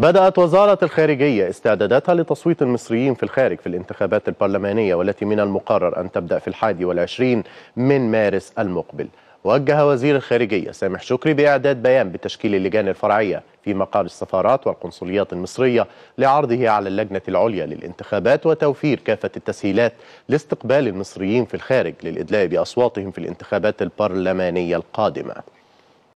بدأت وزارة الخارجية استعداداتها لتصويت المصريين في الخارج في الانتخابات البرلمانية والتي من المقرر أن تبدأ في الحادي والعشرين من مارس المقبل وجه وزير الخارجية سامح شكري بإعداد بيان بتشكيل اللجان الفرعية في مقر السفارات والقنصليات المصرية لعرضه على اللجنة العليا للانتخابات وتوفير كافة التسهيلات لاستقبال المصريين في الخارج للإدلاء بأصواتهم في الانتخابات البرلمانية القادمة